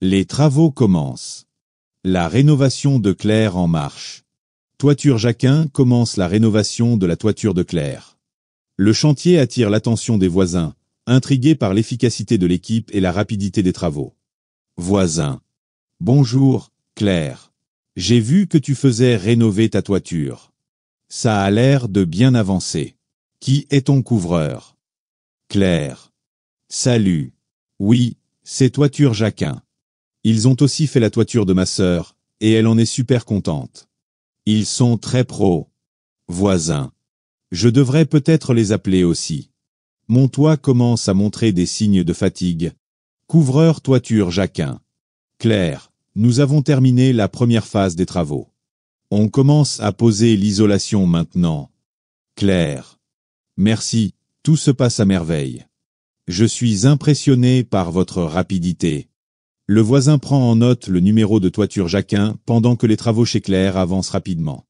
Les travaux commencent. La rénovation de Claire en marche. Toiture Jacquin commence la rénovation de la toiture de Claire. Le chantier attire l'attention des voisins, intrigués par l'efficacité de l'équipe et la rapidité des travaux. Voisin. Bonjour, Claire. J'ai vu que tu faisais rénover ta toiture. Ça a l'air de bien avancer. Qui est ton couvreur Claire. Salut. Oui, c'est Toiture Jacquin. Ils ont aussi fait la toiture de ma sœur, et elle en est super contente. Ils sont très pros. Voisins. Je devrais peut-être les appeler aussi. Mon toit commence à montrer des signes de fatigue. Couvreur toiture Jacquin. Claire, nous avons terminé la première phase des travaux. On commence à poser l'isolation maintenant. Claire. Merci, tout se passe à merveille. Je suis impressionné par votre rapidité. Le voisin prend en note le numéro de toiture Jacquin pendant que les travaux chez Claire avancent rapidement.